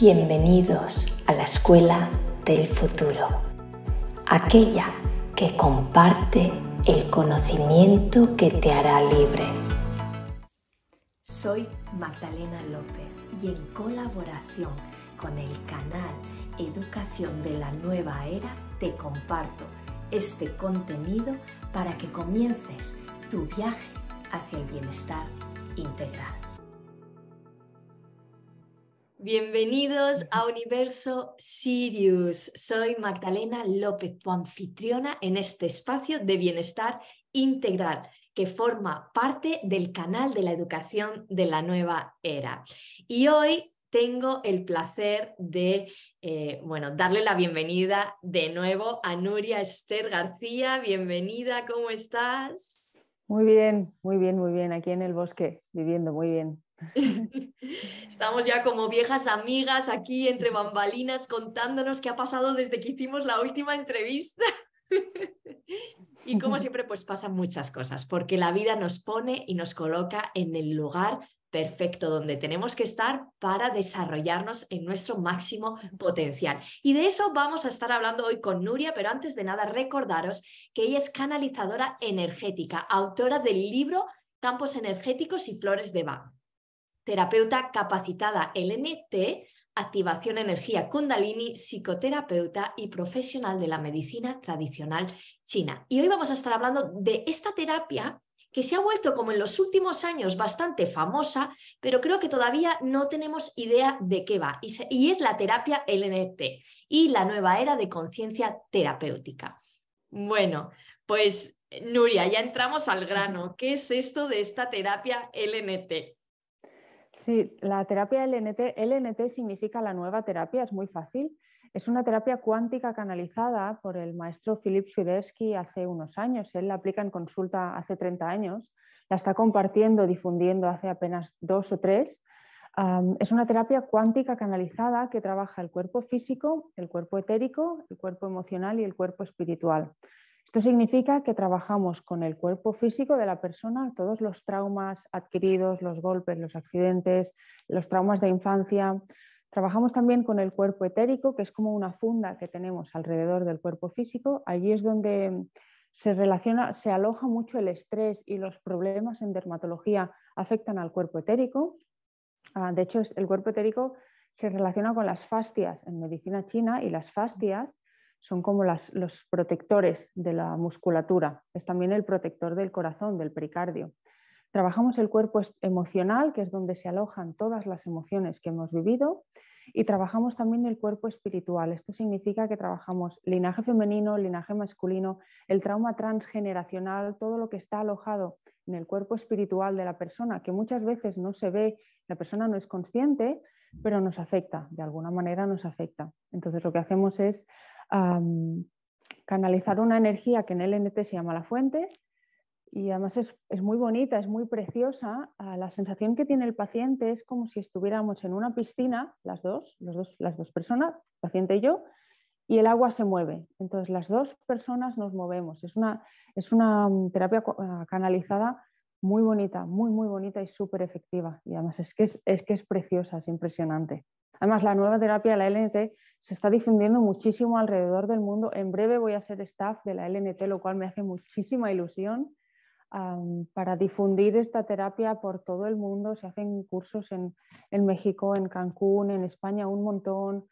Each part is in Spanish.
Bienvenidos a la Escuela del Futuro, aquella que comparte el conocimiento que te hará libre. Soy Magdalena López y en colaboración con el canal Educación de la Nueva Era te comparto este contenido para que comiences tu viaje hacia el bienestar integral. Bienvenidos a Universo Sirius. Soy Magdalena López, tu anfitriona en este espacio de bienestar integral que forma parte del canal de la educación de la nueva era. Y hoy tengo el placer de eh, bueno, darle la bienvenida de nuevo a Nuria Esther García. Bienvenida, ¿cómo estás? Muy bien, muy bien, muy bien, aquí en el bosque, viviendo muy bien. Estamos ya como viejas amigas aquí entre bambalinas contándonos qué ha pasado desde que hicimos la última entrevista. y como siempre, pues pasan muchas cosas, porque la vida nos pone y nos coloca en el lugar perfecto donde tenemos que estar para desarrollarnos en nuestro máximo potencial. Y de eso vamos a estar hablando hoy con Nuria, pero antes de nada recordaros que ella es canalizadora energética, autora del libro Campos Energéticos y Flores de Bach terapeuta capacitada LNT, activación energía kundalini, psicoterapeuta y profesional de la medicina tradicional china. Y hoy vamos a estar hablando de esta terapia que se ha vuelto como en los últimos años bastante famosa, pero creo que todavía no tenemos idea de qué va. Y, es la terapia LNT y la nueva era de conciencia terapéutica. Bueno, pues Nuria, ya entramos al grano. ¿Qué es esto de esta terapia LNT? Sí, la terapia LNT, LNT significa la nueva terapia, es muy fácil. Es una terapia cuántica canalizada por el maestro Philip Swidersky hace unos años. Él la aplica en consulta hace 30 años. La está compartiendo, difundiendo hace apenas dos o tres. es una terapia cuántica canalizada que trabaja el cuerpo físico, el cuerpo etérico, el cuerpo emocional y el cuerpo espiritual. Esto significa que trabajamos con el cuerpo físico de la persona, todos los traumas adquiridos, los golpes, los accidentes, los traumas de infancia. Trabajamos también con el cuerpo etérico, que es como una funda que tenemos alrededor del cuerpo físico. Allí es donde se relaciona, se aloja mucho el estrés y los problemas en dermatología afectan al cuerpo etérico. Ah, de hecho, el cuerpo etérico se relaciona con las fascias en medicina china y las fascias son como los protectores de la musculatura, es también el protector del corazón, del pericardio. Trabajamos el cuerpo emocional, que es donde se alojan todas las emociones que hemos vivido, y trabajamos también el cuerpo espiritual. Esto significa que trabajamos linaje femenino, linaje masculino, el trauma transgeneracional, todo lo que está alojado en el cuerpo espiritual de la persona, que muchas veces no se ve, la persona no es consciente, pero nos afecta, de alguna manera nos afecta. Entonces lo que hacemos es a canalizar una energía que en LNT se llama la fuente y además es, es muy bonita, es muy preciosa. Ah, la sensación que tiene el paciente es como si estuviéramos en una piscina, las dos, dos las dos personas, paciente y yo, y el agua se mueve. Entonces las dos personas nos movemos. Es una, es una mm, terapia ah, canalizada muy bonita, muy, muy bonita y súper efectiva. Y además es que es, es que es preciosa, es impresionante. Además, la nueva terapia, la LNT, se está difundiendo muchísimo alrededor del mundo. En breve voy a ser staff de la LNT, lo cual me hace muchísima ilusión para difundir esta terapia por todo el mundo. Se hacen cursos en, en, México, en Cancún, en España, un montón.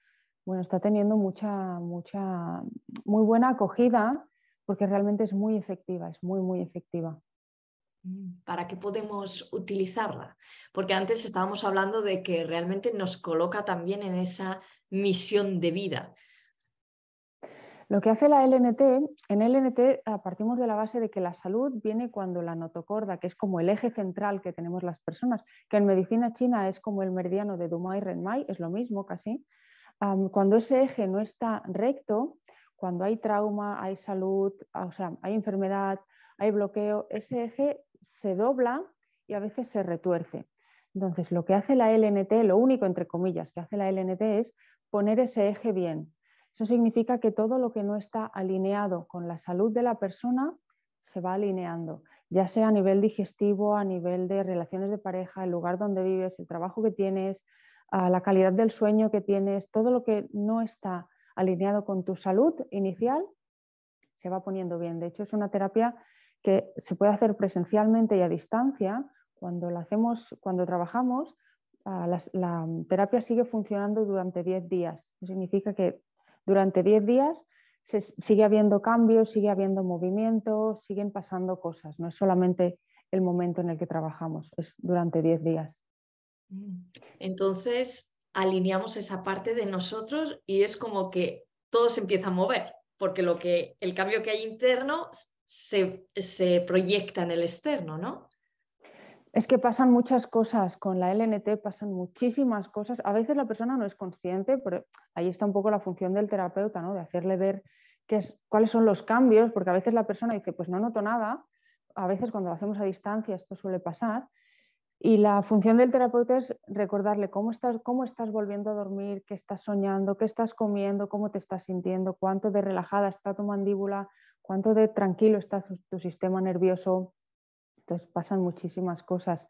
Bueno, está teniendo mucha, mucha, muy buena acogida porque realmente es muy efectiva, es muy, muy efectiva. ¿Para qué podemos utilizarla? Porque antes estábamos hablando de que realmente nos coloca también en esa misión de vida. Lo que hace la LNT, en LNT ah, partimos de la base de que la salud viene cuando la notocorda, que es como el eje central que tenemos las personas, que en medicina china es como el meridiano de Dumai-Renmai, es lo mismo casi. cuando ese eje no está recto, cuando hay trauma, hay salud, ah, o sea, hay enfermedad, hay bloqueo, ese eje se dobla y a veces se retuerce. Entonces, lo que hace la LNT, lo único entre comillas que hace la LNT es poner ese eje bien. Eso significa que todo lo que no está alineado con la salud de la persona se va alineando, ya sea a nivel digestivo, a nivel de relaciones de pareja, el lugar donde vives, el trabajo que tienes, la calidad del sueño que tienes, todo lo que no está alineado con tu salud inicial se va poniendo bien. De hecho, es una terapia que se puede hacer presencialmente y a distancia cuando, la hacemos, cuando trabajamos, ah, la, terapia sigue funcionando durante 10 días. significa que durante 10 días sigue habiendo cambios, sigue habiendo movimientos, siguen pasando cosas. No es solamente el momento en el que trabajamos, es durante 10 días. Mm. Entonces, alineamos esa parte de nosotros y es como que todo se empieza a mover, porque lo que, el cambio que hay interno se proyecta en el externo, ¿no? Es que pasan muchas cosas, con la LNT pasan muchísimas cosas. A veces la persona no es consciente, pero ahí está un poco la función del terapeuta, ¿no? de hacerle ver qué es, cuáles son los cambios, porque a veces la persona dice, pues no noto nada, a veces cuando lo hacemos a distancia esto suele pasar, y la función del terapeuta es recordarle cómo estás, cómo estás volviendo a dormir, qué estás soñando, qué estás comiendo, cómo te estás sintiendo, cuánto de relajada está tu mandíbula, cuánto de tranquilo está tu sistema nervioso, entonces pasan muchísimas cosas.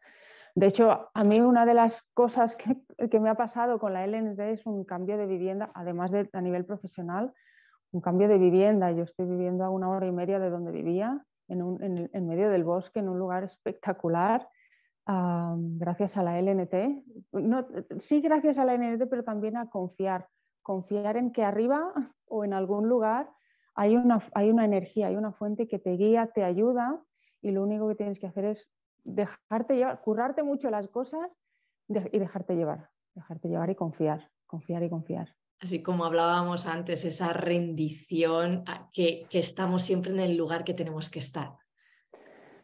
De hecho, a mí una de las cosas que, me ha pasado con la LNT es un cambio de vivienda, además de a nivel profesional, un cambio de vivienda. Yo estoy viviendo a una hora y media de donde vivía, en, medio del bosque, en un lugar espectacular, gracias a la LNT. sí, gracias a la LNT, pero también a confiar. Confiar en que arriba o en algún lugar hay hay una energía, hay una fuente que te guía, te ayuda y lo único que tienes que hacer es dejarte llevar, currarte mucho las cosas y dejarte llevar, dejarte llevar y confiar, confiar y confiar. Así como hablábamos antes, esa rendición, que, que estamos siempre en el lugar que tenemos que estar.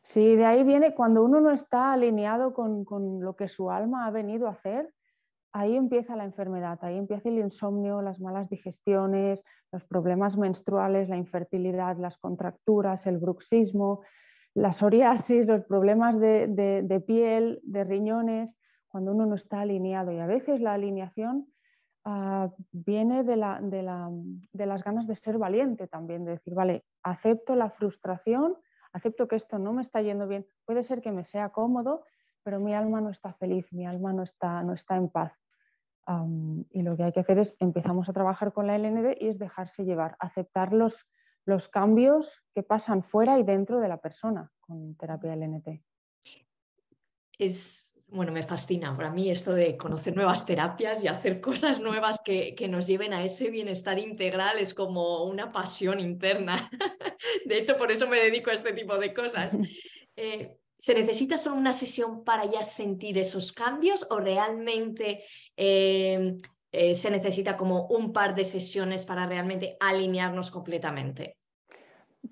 Sí, de ahí viene cuando uno no está alineado con, lo que su alma ha venido a hacer, ahí empieza la enfermedad, ahí empieza el insomnio, las malas digestiones, los problemas menstruales, la infertilidad, las contracturas, el bruxismo, la psoriasis, los problemas de, piel, de riñones, cuando uno no está alineado. Y a veces la alineación ah, viene de, la, de, las ganas de ser valiente también, de decir, vale, acepto la frustración, acepto que esto no me está yendo bien, puede ser que me sea cómodo, pero mi alma no está feliz, mi alma no está, no está en paz. y lo que hay que hacer es empezamos a trabajar con la LND y es dejarse llevar, aceptar los, los cambios que pasan fuera y dentro de la persona con terapia LNT. Es, bueno, me fascina para mí esto de conocer nuevas terapias y hacer cosas nuevas que, nos lleven a ese bienestar integral es como una pasión interna. De hecho, por eso me dedico a este tipo de cosas. Eh, ¿Se necesita solo una sesión para ya sentir esos cambios o realmente eh, eh, se necesita como un par de sesiones para realmente alinearnos completamente.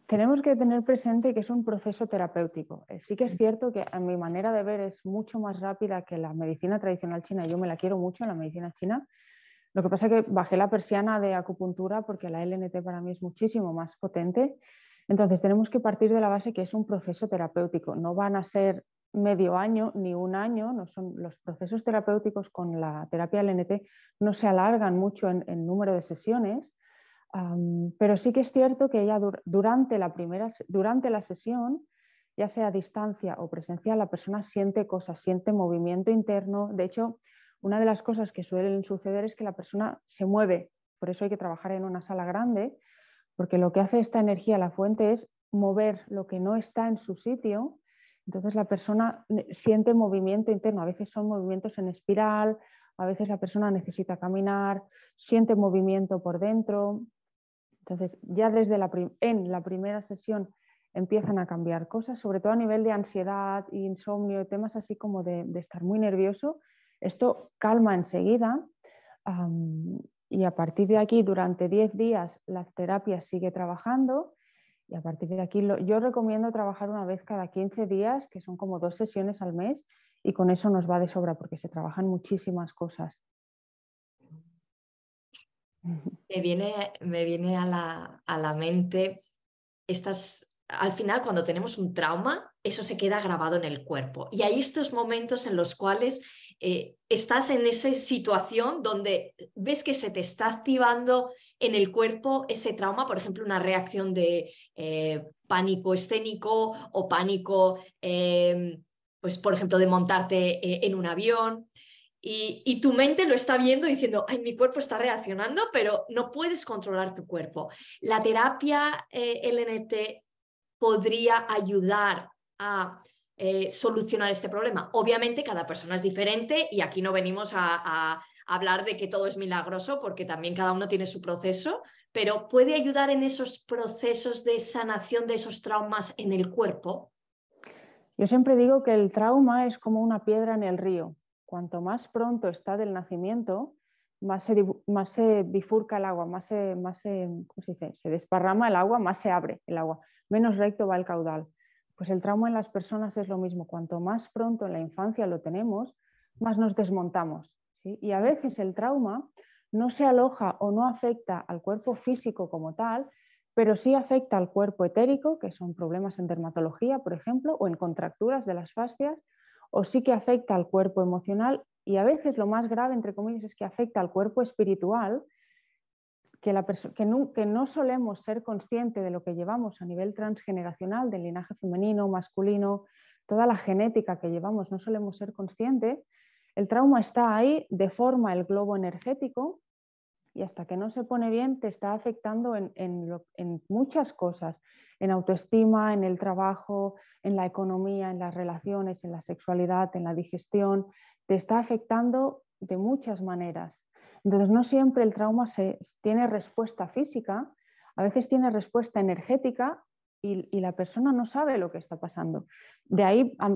Tenemos que tener presente que es un proceso terapéutico. Eh, sí que es mm. cierto que a mi manera de ver es mucho más rápida que la medicina tradicional china. Yo me la quiero mucho, la medicina china. Lo que pasa es que bajé la persiana de acupuntura porque la LNT para mí es muchísimo más potente. Entonces tenemos que partir de la base que es un proceso terapéutico. No van a ser medio año ni un año, no son, los procesos terapéuticos con la terapia LNT no se alargan mucho en, número de sesiones, pero sí que es cierto que ya durante, la primera, durante la sesión, ya sea a distancia o presencial, la persona siente cosas, siente movimiento interno. De hecho, una de las cosas que suelen suceder es que la persona se mueve, por eso hay que trabajar en una sala grande, porque lo que hace esta energía, la fuente, es mover lo que no está en su sitio entonces la persona eh, siente movimiento interno, a veces son movimientos en espiral, a veces la persona necesita caminar, siente movimiento por dentro. Entonces ya desde la en la primera sesión empiezan a cambiar cosas, sobre todo a nivel de ansiedad, insomnio, temas así como de, estar muy nervioso. Esto calma enseguida y a partir de aquí durante 10 días la terapia sigue trabajando y a partir de aquí, yo recomiendo trabajar una vez cada 15 días, que son como dos sesiones al mes, y con eso nos va de sobra porque se trabajan muchísimas cosas. Me viene, me viene a, la, mente estas al final cuando tenemos un trauma, eso se queda grabado en el cuerpo. Y hay estos momentos en los cuales eh, estás en esa situación donde ves que se te está activando en el cuerpo ese trauma, por ejemplo, una reacción de eh, pánico escénico o pánico, em, pues, por ejemplo, de montarte eh, en un avión. Y, tu mente lo está viendo diciendo, ay, mi cuerpo está reaccionando, pero no puedes controlar tu cuerpo. La terapia eh, LNT podría ayudar a solucionar este problema. Obviamente cada persona es diferente y aquí no venimos a hablar de que todo es milagroso, porque también cada uno tiene su proceso, pero puede ayudar en esos procesos de sanación de esos traumas en el cuerpo. Yo siempre digo que el trauma es como una piedra en el río. Cuanto más pronto está del nacimiento, más se, más bifurca el agua, más, se desparrama el agua, más se abre el agua, menos recto va el caudal. Pues el trauma en las personas es lo mismo. Cuanto más pronto en la infancia lo tenemos, más nos desmontamos. Y a veces el trauma no se aloja o no afecta al cuerpo físico como tal, pero sí afecta al cuerpo etérico, que son problemas en dermatología, por ejemplo, o en contracturas de las fascias, o sí que afecta al cuerpo emocional y a veces lo más grave, entre comillas, es que afecta al cuerpo espiritual, que, la no, que no solemos ser conscientes de lo que llevamos a nivel transgeneracional, del linaje femenino, masculino, toda la genética que llevamos, no solemos ser conscientes el trauma está ahí, deforma el globo energético y hasta que no se pone bien te está afectando en, muchas cosas, en autoestima, en el trabajo, en la economía, en las relaciones, en la sexualidad, en la digestión, te está afectando de muchas maneras. Entonces, no siempre el trauma tiene respuesta física, a veces tiene respuesta energética y, la persona no sabe lo que está pasando. De ahí a,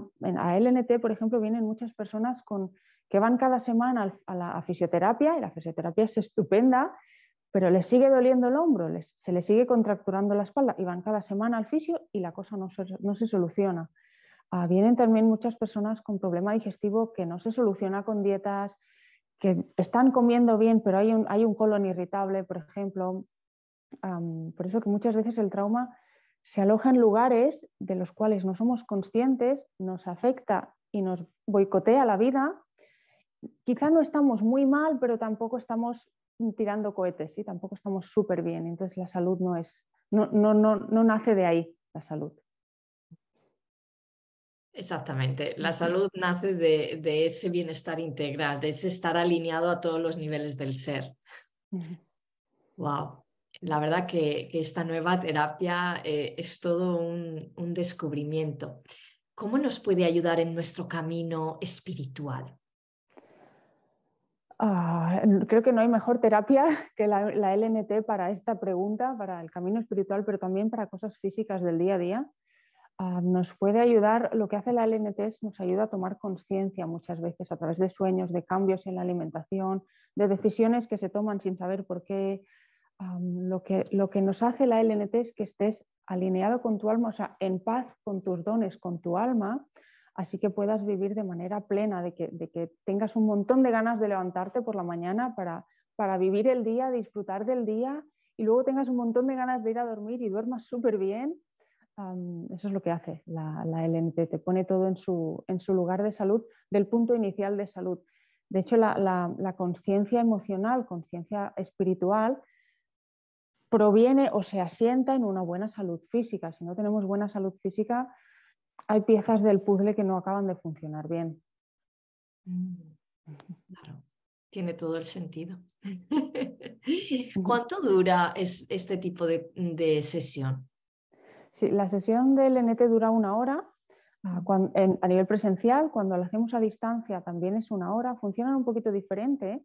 LNT, por ejemplo, vienen muchas personas con, que van cada semana a la fisioterapia y la fisioterapia es estupenda, pero les sigue doliendo el hombro, se les sigue contracturando la espalda y van cada semana al fisio y la cosa no se, no se soluciona. Ah, vienen también muchas personas con problema digestivo que no se soluciona con dietas, que están comiendo bien, pero hay un, hay un colon irritable, por ejemplo. por eso que muchas veces el trauma se aloja en lugares de los cuales no somos conscientes, nos afecta y nos boicotea la vida. Quizá no estamos muy mal, pero tampoco estamos tirando cohetes, y tampoco estamos súper bien. Entonces la salud no es, no, nace de ahí, la salud. Exactamente, la salud nace de, de, ese bienestar integral, de ese estar alineado a todos los niveles del ser. Wow la verdad que, esta nueva terapia eh, es todo un, descubrimiento. ¿Cómo nos puede ayudar en nuestro camino espiritual? Ah, creo que no hay mejor terapia que la, LNT para esta pregunta, para el camino espiritual, pero también para cosas físicas del día a día. Ah, nos puede ayudar, lo que hace la LNT es nos ayuda a tomar conciencia muchas veces a través de sueños, de cambios en la alimentación, de decisiones que se toman sin saber por qué, lo, que, nos hace la LNT es que estés alineado con tu alma, o sea, en paz con tus dones, con tu alma, así que puedas vivir de manera plena, de que, tengas un montón de ganas de levantarte por la mañana para, vivir el día, disfrutar del día y luego tengas un montón de ganas de ir a dormir y duermas súper bien. eso es lo que hace la, LNT, te pone todo en su, lugar de salud, del punto inicial de salud. De hecho, la, la conciencia emocional, conciencia espiritual, proviene o se asienta en una buena salud física. Si no tenemos buena salud física, hay piezas del puzzle que no acaban de funcionar bien. Mm, claro. Tiene todo el sentido. ¿Cuánto dura es, este tipo de, sesión? la sesión del NT dura una hora. Ah, a nivel presencial, cuando la hacemos a distancia también es una hora. Funcionan un poquito diferente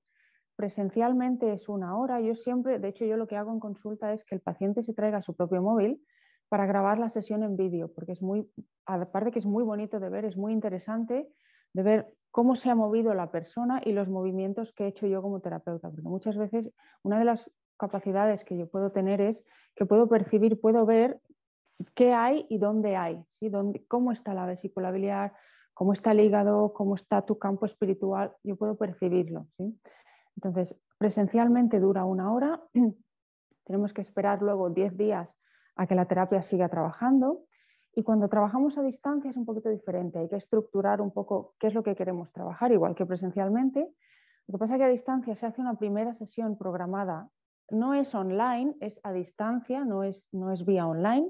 presencialmente es una hora. Yo siempre, de hecho, yo lo que hago en consulta es que el paciente se traiga su propio móvil para grabar la sesión en vídeo, porque es muy, aparte que es muy bonito de ver, es muy interesante de ver cómo se ha movido la persona y los movimientos que he hecho yo como terapeuta, porque muchas veces una de las capacidades que yo puedo tener es que puedo percibir, puedo ver qué hay y dónde hay, ¿sí? ¿Dónde, cómo está la vesícula biliar, cómo está el hígado, cómo está tu campo espiritual, yo puedo percibirlo. ¿sí? Entonces, presencialmente dura una hora, tenemos que esperar luego 10 días a que la terapia siga trabajando y cuando trabajamos a distancia es un poquito diferente, hay que estructurar un poco qué es lo que queremos trabajar, igual que presencialmente. Lo que pasa es que a distancia se hace una primera sesión programada, no es online, es a distancia, no es, vía online,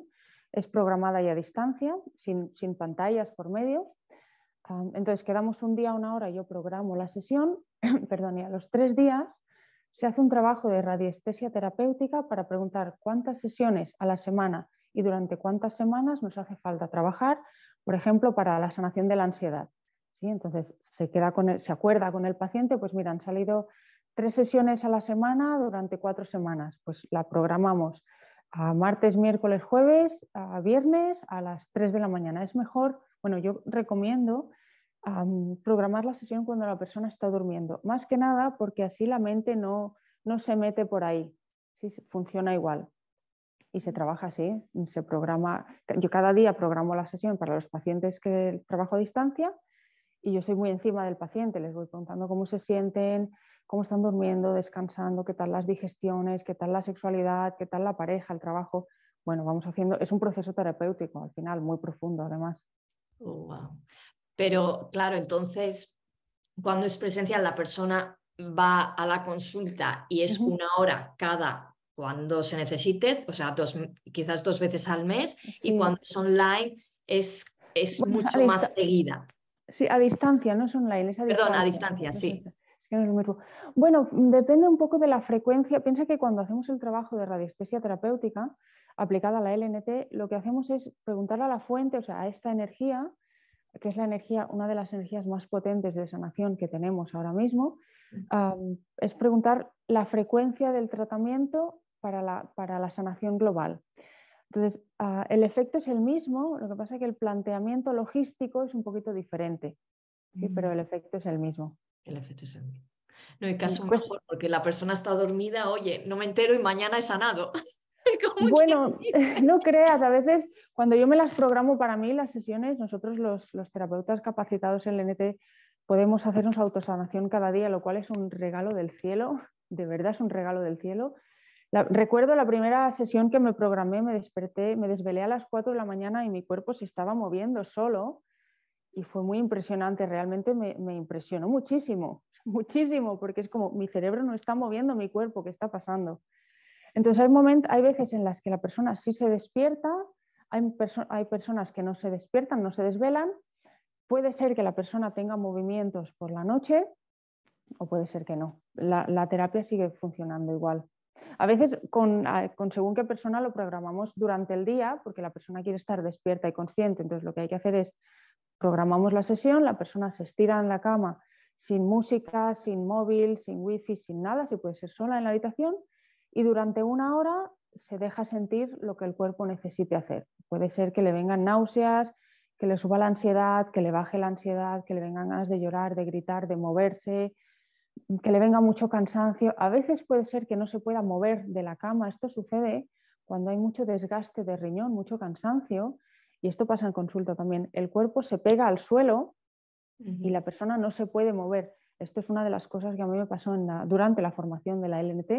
es programada y a distancia, sin, sin pantallas por medio entonces quedamos un día, una hora, yo programo la sesión, perdón, y a los tres días se hace un trabajo de radiestesia terapéutica para preguntar cuántas sesiones a la semana y durante cuántas semanas nos hace falta trabajar, por ejemplo, para la sanación de la ansiedad. Entonces se, se acuerda con el paciente, pues mira, han salido tres sesiones a la semana durante cuatro semanas, pues la programamos a martes, miércoles, jueves, a viernes a las tres de la mañana. Es mejor bueno, yo recomiendo programar la sesión cuando la persona está durmiendo, más que nada porque así la mente no, se mete por ahí, sí, funciona igual. Y se trabaja así, se programa, yo cada día programo la sesión para los pacientes que trabajo a distancia y yo estoy muy encima del paciente, les voy contando cómo se sienten, cómo están durmiendo, descansando, qué tal las digestiones, qué tal la sexualidad, qué tal la pareja, el trabajo. Bueno, vamos haciendo, es un proceso terapéutico al final, muy profundo además. Oh, Pero claro, entonces, cuando es presencial, la persona va a la consulta y es una hora cada cuando se necesite, o sea, quizás dos veces al mes, y cuando es online es, mucho más seguida. Sí, a distancia, no es online, es a Perdón, a distancia, sí. Bueno, depende un poco de la frecuencia. Piensa que cuando hacemos el trabajo de radiestesia terapéutica, aplicada a la LNT, lo que hacemos es preguntar a la fuente, o sea, a esta energía, que es la energía, una de las energías más potentes de sanación que tenemos ahora mismo, es preguntar la frecuencia del tratamiento para la, para la sanación global. Entonces, ah, el efecto es el mismo, lo que pasa es que el planteamiento logístico es un poquito diferente, ¿sí? pero el mm. efecto es el mismo. El efecto es el mismo. No hay caso mejor, porque la persona está dormida, oye, no me entero y mañana he sanado. Bueno, no creas, a veces cuando yo me las programo para mí, las sesiones, nosotros los, terapeutas capacitados en LNT podemos hacernos autosanación cada día, lo cual es un regalo del cielo, de verdad es un regalo del cielo. recuerdo la primera sesión que me programé, me desperté, me desvelé a las 4 de la mañana y mi cuerpo se estaba moviendo solo y fue muy impresionante, realmente me, me impresionó muchísimo, muchísimo, porque es como mi cerebro no está moviendo mi cuerpo, ¿qué está pasando? Entonces hay, momentos, hay veces en las que la persona sí se despierta, hay, personas que no se despiertan, no se desvelan, puede ser que la persona tenga movimientos por la noche o puede ser que no. La, terapia sigue funcionando igual. A veces, con, según qué persona lo programamos durante el día, porque la persona quiere estar despierta y consciente, entonces lo que hay que hacer es programamos la sesión, la persona se estira en la cama sin música, sin móvil, sin wifi, sin nada, si puede ser sola en la habitación y durante una hora se deja sentir lo que el cuerpo necesite hacer. Puede ser que le vengan náuseas, que le suba la ansiedad, que le baje la ansiedad, que le vengan ganas de llorar, de gritar, de moverse, que le venga mucho cansancio. A veces puede ser que no se pueda mover de la cama. Esto sucede cuando hay mucho desgaste de riñón, mucho cansancio. Y esto pasa en consulta también. El cuerpo se pega al suelo y la persona no se puede mover. Esto es una de las cosas que a mí me pasó durante la formación de la LNT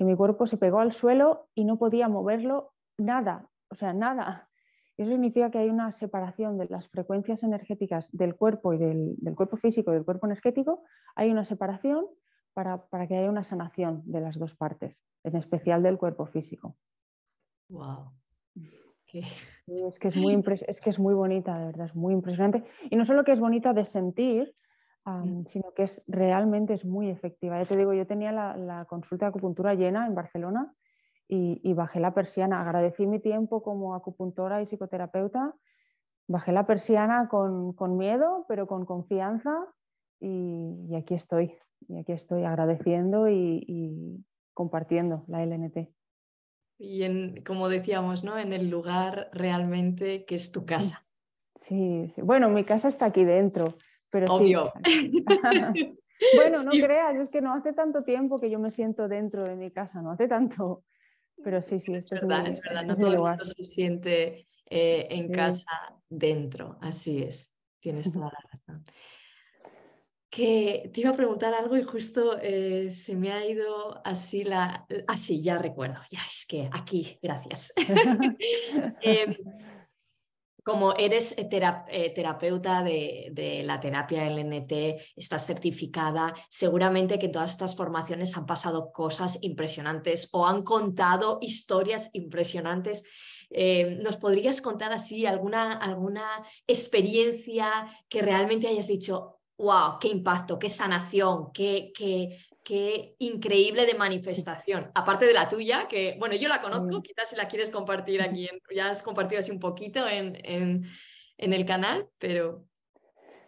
que mi cuerpo se pegó al suelo y no podía moverlo nada, o sea, nada. Eso significa que hay una separación de las frecuencias energéticas del cuerpo y del, cuerpo físico y del cuerpo energético. Hay una separación para, para, que haya una sanación de las dos partes, en especial del cuerpo físico. Wow. Es que es, muy es que es muy bonita, de verdad, es muy impresionante. Y no solo que es bonita de sentir, Mm. sino que es, realmente es muy efectiva. Ya te digo, yo tenía la, consulta de acupuntura llena en Barcelona y, bajé la persiana. Agradecí mi tiempo como acupuntora y psicoterapeuta. Bajé la persiana con, con miedo, pero con confianza y, aquí estoy. Y aquí estoy agradeciendo y, compartiendo la LNT. Y en, como decíamos, ¿no? En el lugar realmente que es tu mm. casa. sí, bueno, mi casa está aquí dentro. Obvio. bueno, no creas, es que no hace tanto tiempo que yo me siento dentro de mi casa, no hace tanto. Pero sí, sí, es, verdad, es verdad, no todo el mundo se siente eh, en casa dentro, así es, tienes toda la razón. Que te iba a preguntar algo y justo eh, se me ha ido así la... Así, ya recuerdo, ya es que aquí, gracias. Em, como eres eh, eh, terapeuta de, la terapia LNT, estás certificada, seguramente que en todas estas formaciones han pasado cosas impresionantes o han contado historias impresionantes. Eh, ¿Nos podrías contar así alguna, alguna experiencia que realmente hayas dicho, wow, qué impacto, qué sanación, qué, qué, qué increíble de manifestación, aparte de la tuya, que bueno, yo la conozco, quizás si la quieres compartir aquí, ya has compartido así un poquito en, el canal, pero...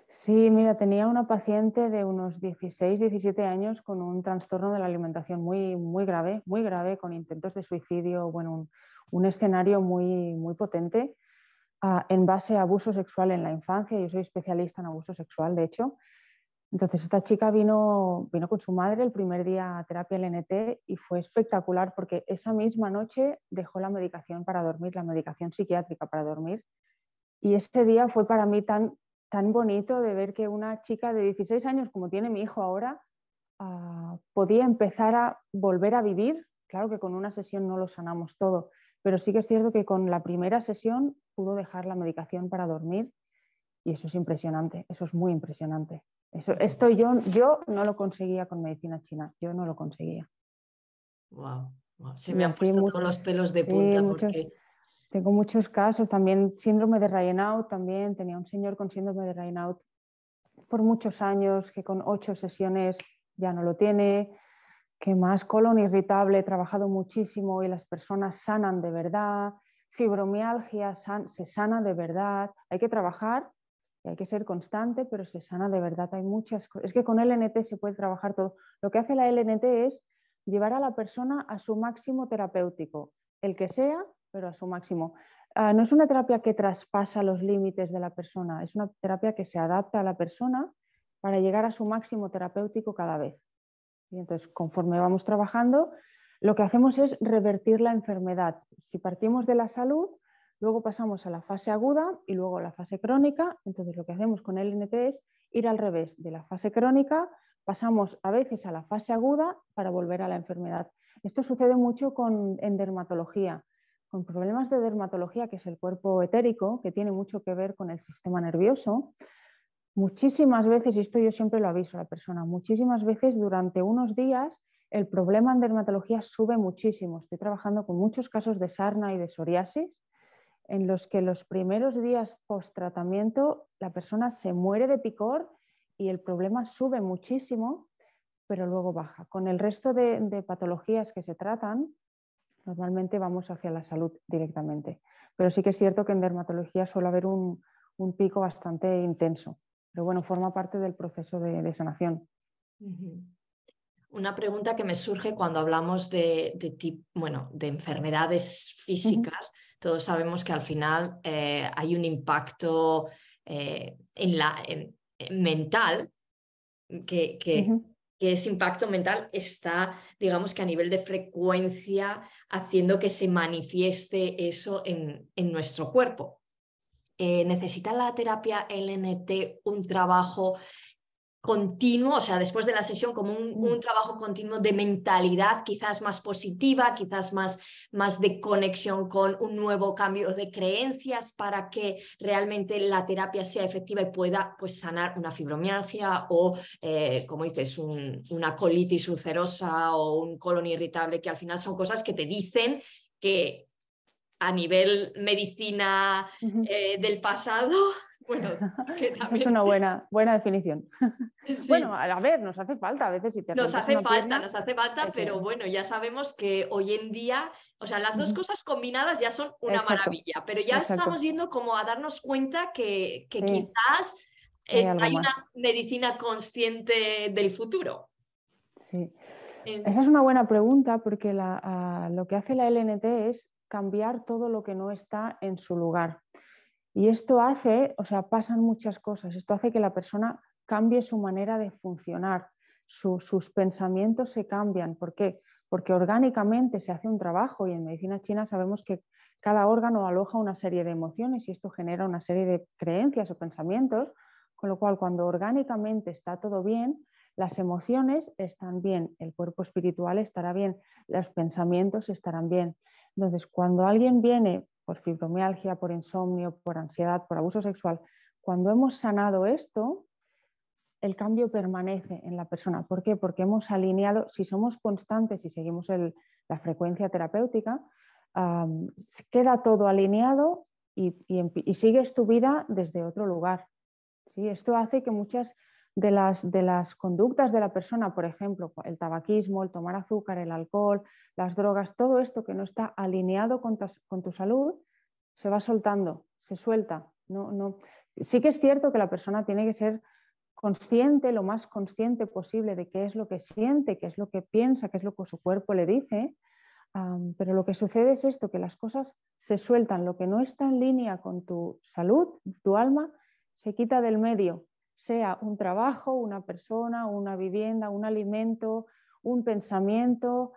Sí, mira, tenía una paciente de unos 16, 17 años con un trastorno de la alimentación muy, muy grave, muy grave, con intentos de suicidio, bueno, un, escenario muy, muy potente ah, en base a abuso sexual en la infancia. Yo soy especialista en abuso sexual, de hecho. Entonces esta chica vino, vino con su madre el primer día a terapia LNT y fue espectacular porque esa misma noche dejó la medicación para dormir, la medicación psiquiátrica para dormir. Y ese día fue para mí tan, tan bonito de ver que una chica de 16 años, como tiene mi hijo ahora, ah, podía empezar a volver a vivir. Claro que con una sesión no lo sanamos todo, pero sí que es cierto que con la primera sesión pudo dejar la medicación para dormir y eso es impresionante, eso es muy impresionante. Eso, esto yo, yo no lo conseguía con medicina china, yo no lo conseguía. Wow, se me han puesto los pelos de punta Tengo muchos casos, también síndrome de Raynaud, también tenía un señor con síndrome de Raynaud por muchos años que con ocho sesiones ya no lo tiene, que más colon irritable, he trabajado muchísimo y las personas sanan de verdad, fibromialgia se sana de verdad, hay que trabajar hay que ser constante, pero se sana de verdad. Hay muchas Es que con LNT se puede trabajar todo. Lo que hace la LNT es llevar a la persona a su máximo terapéutico, el que sea, pero a su máximo. Ah, no es una terapia que traspasa los límites de la persona, es una terapia que se adapta a la persona para llegar a su máximo terapéutico cada vez. Y entonces, conforme vamos trabajando, lo que hacemos es revertir la enfermedad. Si partimos de la salud, Luego pasamos a la fase aguda y luego a la fase crónica. Entonces lo que hacemos con el NT e es ir al revés de la fase crónica, pasamos a veces a la fase aguda para volver a la enfermedad. Esto sucede mucho con, en dermatología, con problemas de dermatología, que es el cuerpo etérico, que tiene mucho que ver con el sistema nervioso. Muchísimas veces, y esto yo siempre lo aviso a la persona, muchísimas veces durante unos días el problema en dermatología sube muchísimo. Estoy trabajando con muchos casos de sarna y de psoriasis en los que los primeros días post-tratamiento la persona se muere de picor y el problema sube muchísimo, pero luego baja. Con el resto de, patologías que se tratan, normalmente vamos hacia la salud directamente. Pero sí que es cierto que en dermatología suele haber un, pico bastante intenso. Pero bueno, forma parte del proceso de, sanación. Una pregunta que me surge cuando hablamos de, de, bueno, de enfermedades físicas todos sabemos que al final eh, hay un impacto eh, en la, mental, que, ese impacto mental está, digamos que a nivel de frecuencia, haciendo que se manifieste eso en, nuestro cuerpo. Eh, ¿Necesita la terapia LNT un trabajo continuo, o sea, después de la sesión, como mm. un, trabajo continuo de mentalidad, quizás más positiva, quizás más, más de conexión con un nuevo cambio de creencias para que realmente la terapia sea efectiva y pueda pues, sanar una fibromialgia o, eh, como dices, una colitis ulcerosa o un colon irritable, que al final son cosas que te dicen que a nivel medicina eh, del pasado bueno, es una buena, buena definición. Bueno, a ver, nos hace falta a veces. Si te nos hace falta, nos hace falta, pero bueno, ya sabemos que hoy en día, o sea, las dos cosas combinadas ya son una maravilla, pero ya estamos yendo como a darnos cuenta que, quizás eh, hay, una medicina consciente del futuro. Sí. Esa es una buena pregunta porque lo que hace la LNT es cambiar todo lo que no está en su lugar. Y esto hace, o sea, pasan muchas cosas. Esto hace que la persona cambie su manera de funcionar, sus pensamientos se cambian. ¿Por qué? Porque orgánicamente se hace un trabajo y en medicina china sabemos que cada órgano aloja una serie de emociones y esto genera una serie de creencias o pensamientos, con lo cual cuando orgánicamente está todo bien, las emociones están bien, el cuerpo espiritual estará bien, los pensamientos estarán bien. Entonces, cuando alguien viene por fibromialgia, por insomnio, por ansiedad, por abuso sexual. Cuando hemos sanado esto, el cambio permanece en la persona. ¿Por qué? Porque hemos alineado, si somos constantes y seguimos la frecuencia terapéutica, queda todo alineado y, sigues tu vida desde otro lugar. ¿sí? Esto hace que muchas de las, conductas de la persona, por ejemplo, el tabaquismo, el tomar azúcar, el alcohol, las drogas, todo esto que no está alineado con, tu, salud, se va soltando, se suelta. No, no. Sí que es cierto que la persona tiene que ser consciente, lo más consciente posible de qué es lo que siente, qué es lo que piensa, qué es lo que su cuerpo le dice, pero lo que sucede es esto, que las cosas se sueltan, lo que no está en línea con tu salud, tu alma, se quita del medio sea un trabajo, una persona, una vivienda, un alimento, un pensamiento,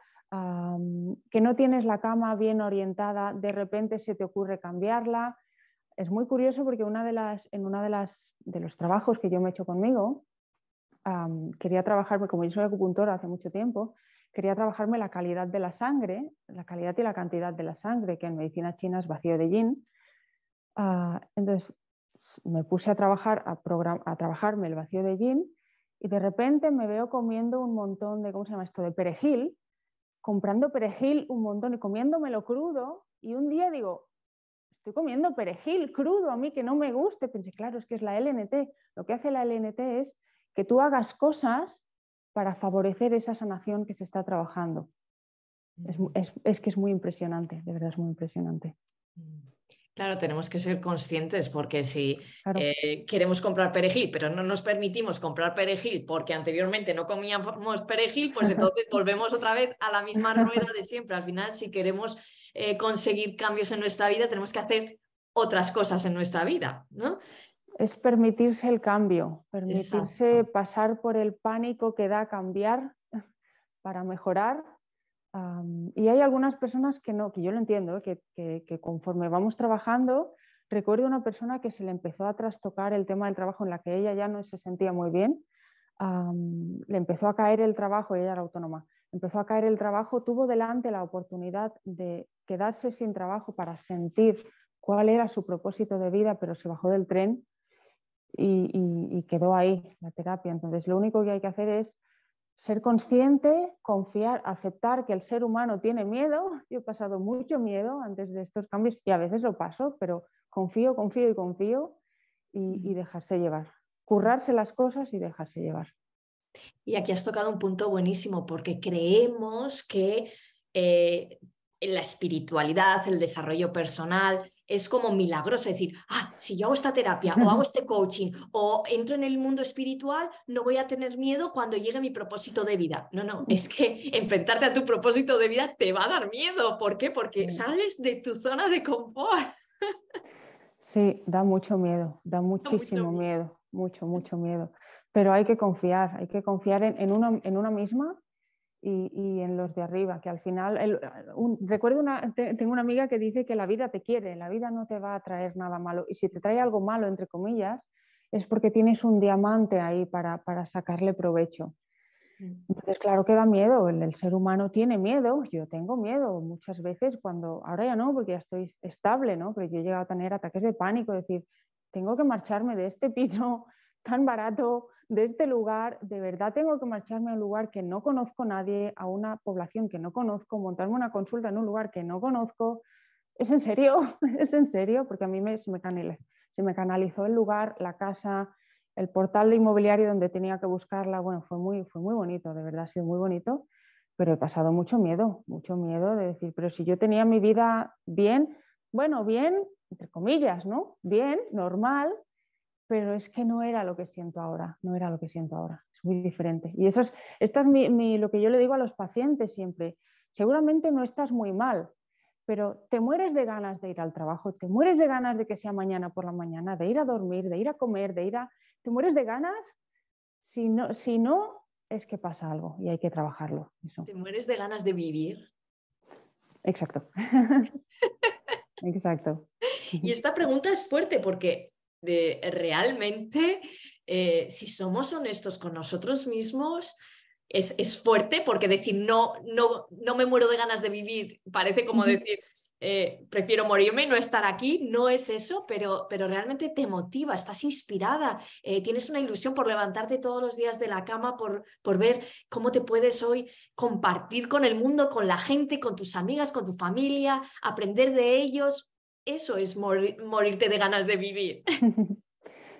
que no tienes la cama bien orientada, de repente se te ocurre cambiarla. Es muy curioso porque una de las, en uno de, de los trabajos que yo me he hecho conmigo, quería trabajarme, como yo soy acupuntora hace mucho tiempo, quería trabajarme la calidad de la sangre, la calidad y la cantidad de la sangre, que en medicina china es vacío de yin. Ah, entonces, me puse a trabajar, a, a trabajarme el vacío de gin y de repente me veo comiendo un montón de, ¿cómo se llama esto?, de perejil, comprando perejil un montón y comiéndomelo crudo. Y un día digo, estoy comiendo perejil crudo a mí que no me guste. Pensé, claro, es que es la LNT. Lo que hace la LNT es que tú hagas cosas para favorecer esa sanación que se está trabajando. es que es muy impresionante, de verdad es muy impresionante. Mm. Claro, tenemos que ser conscientes porque si eh, queremos comprar perejil, pero no nos permitimos comprar perejil porque anteriormente no comíamos perejil, pues entonces volvemos otra vez a la misma rueda de siempre. Al final, si queremos eh, conseguir cambios en nuestra vida, tenemos que hacer otras cosas en nuestra vida, ¿no? Es permitirse el cambio, permitirse pasar por el pánico que da cambiar para mejorar y hay algunas personas que no, que yo lo entiendo, que, conforme vamos trabajando, recuerdo una persona que se le empezó a trastocar el tema del trabajo en la que ella ya no se sentía muy bien, le empezó a caer el trabajo, ella era autónoma, empezó a caer el trabajo, tuvo delante la oportunidad de quedarse sin trabajo para sentir cuál era su propósito de vida, pero se bajó del tren y quedó ahí la terapia. Entonces, lo único que hay que hacer es ser consciente, confiar, aceptar que el ser humano tiene miedo. Yo he pasado mucho miedo antes de estos cambios y a veces lo paso, pero confío, confío y confío y, dejarse llevar. Currarse las cosas y dejarse llevar. Y aquí has tocado un punto buenísimo porque creemos que eh, la espiritualidad, el desarrollo personal, es como milagroso decir, ah, si yo hago esta terapia o hago este coaching o entro en el mundo espiritual, no voy a tener miedo cuando llegue mi propósito de vida. No, no, mm. es que enfrentarte a tu propósito de vida te va a dar miedo. ¿Por qué? Porque sales de tu zona de confort. Sí, da mucho miedo, da muchísimo miedo. mucho, mm. mucho miedo. Pero hay que confiar, hay que confiar en, en una misma y, en los de arriba, que al final, recuerdo, tengo una amiga que dice que la vida te quiere, la vida no te va a traer nada malo, y si te trae algo malo, entre comillas, es porque tienes un diamante ahí para, para sacarle provecho. Mm. Entonces, claro que da miedo, el, el, ser humano tiene miedo, yo tengo miedo muchas veces cuando, ahora ya no, porque ya estoy estable, ¿no? Pero yo he llegado a tener ataques de pánico, decir, tengo que marcharme de este piso, tan barato, de este lugar, de verdad tengo que marcharme a un lugar que no conozco a nadie, a una población que no conozco, montarme una consulta en un lugar que no conozco. ¿Es en serio? ¿Es en serio? Porque a mí me, se, me canalizó, el lugar, la casa, el portal de inmobiliario donde tenía que buscarla. Bueno, fue muy, fue muy bonito, de verdad ha sido muy bonito, pero he pasado mucho miedo, mucho miedo de decir, pero si yo tenía mi vida bien, bueno, bien, entre comillas, ¿no? Bien, normal, pero es que no era lo que siento ahora, no era lo que siento ahora, es muy diferente. Y eso es, es lo que yo le digo a los pacientes siempre, seguramente no estás muy mal, pero te mueres de ganas de ir al trabajo, te mueres de ganas de que sea mañana por la mañana, de ir a dormir, de ir a comer, de ir a... ¿Te mueres de ganas? Si no, si no es que pasa algo y hay que trabajarlo. ¿Te mueres de ganas de vivir? Exacto. Exacto. Y esta pregunta es fuerte porque de realmente, eh, si somos honestos con nosotros mismos, es, fuerte porque decir no, no, no me muero de ganas de vivir parece como decir eh, prefiero morirme y no estar aquí, no es eso, pero, pero realmente te motiva, estás inspirada, eh, tienes una ilusión por levantarte todos los días de la cama, por, por ver cómo te puedes hoy compartir con el mundo, con la gente, con tus amigas, con tu familia, aprender de ellos eso es morirte de ganas de vivir.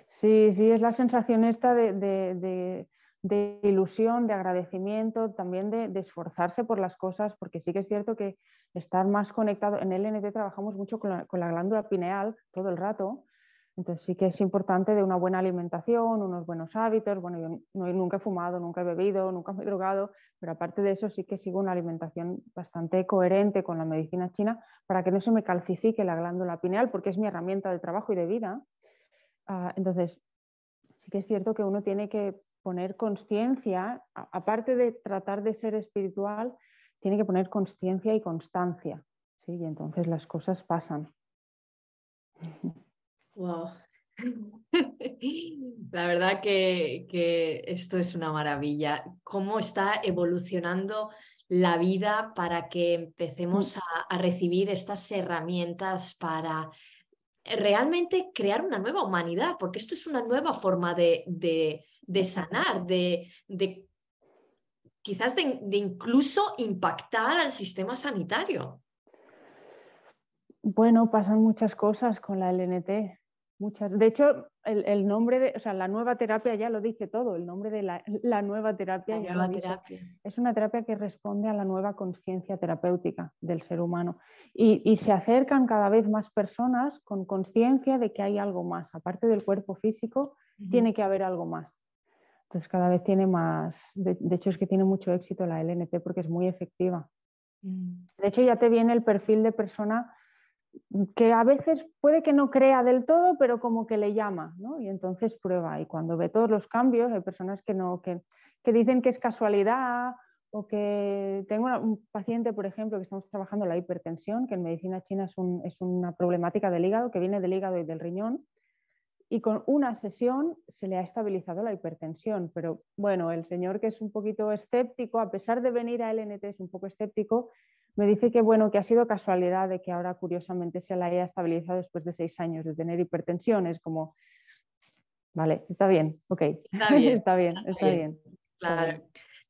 Sí, sí, es la sensación esta de, de, de, ilusión, de agradecimiento, también de, esforzarse por las cosas, porque sí que es cierto que estar más conectado, en el NT trabajamos mucho con con la glándula pineal todo el rato, entonces sí que es importante de una buena alimentación, unos buenos hábitos. Bueno, yo nunca he fumado, nunca he bebido, nunca he drogado, pero aparte de eso sí que sigo una alimentación bastante coherente con la medicina china para que no se me calcifique la glándula pineal, porque es mi herramienta de trabajo y de vida. Ah, entonces sí que es cierto que uno tiene que poner conciencia, aparte de tratar de ser espiritual, tiene que poner conciencia y constancia. ¿sí? Y entonces las cosas pasan. Wow. La verdad que, esto es una maravilla. ¿Cómo está evolucionando la vida para que empecemos a, recibir estas herramientas para realmente crear una nueva humanidad? Porque esto es una nueva forma de, sanar, de, quizás de, incluso impactar al sistema sanitario. Bueno, pasan muchas cosas con la LNT. Muchas. De hecho, el, nombre de, la nueva terapia ya lo dice todo, el nombre de la, nueva terapia. Es una terapia que responde a la nueva conciencia terapéutica del ser humano. Y, se acercan cada vez más personas con conciencia de que hay algo más. Aparte del cuerpo físico, tiene que haber algo más. Entonces, cada vez tiene más. De, hecho, es que tiene mucho éxito la LNT porque es muy efectiva. Mm. De hecho, ya te viene el perfil de persona que a veces puede que no crea del todo, pero como que le llama, ¿no? Y entonces prueba. Y cuando ve todos los cambios, hay personas que, no, que, dicen que es casualidad o que tengo un paciente, por ejemplo, que estamos trabajando la hipertensión, que en medicina china es, es una problemática del hígado, que viene del hígado y del riñón, y con una sesión se le ha estabilizado la hipertensión. Pero bueno, el señor que es un poquito escéptico, a pesar de venir a LNT, es un poco escéptico, me dice que bueno, que ha sido casualidad de que ahora curiosamente se la haya estabilizado después de seis años de tener hipertensión. Es como, vale, está bien, ok. Está bien, está bien, Claro.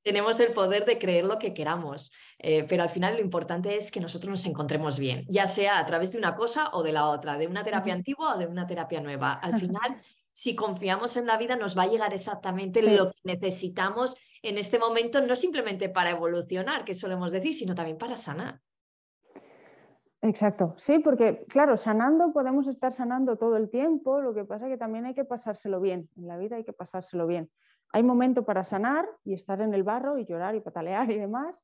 Tenemos el poder de creer lo que queramos, eh, pero al final lo importante es que nosotros nos encontremos bien, ya sea a través de una cosa o de la otra, de una terapia antigua o de una terapia nueva. Al final si confiamos en la vida, nos va a llegar exactamente lo que necesitamos en este momento no simplemente para evolucionar, que solemos decir, sino también para sanar. Exacto, sí, porque claro, sanando podemos estar sanando todo el tiempo, lo que pasa es que también hay que pasárselo bien, en la vida hay que pasárselo bien. Hay momento para sanar y estar en el barro y llorar y patalear y demás,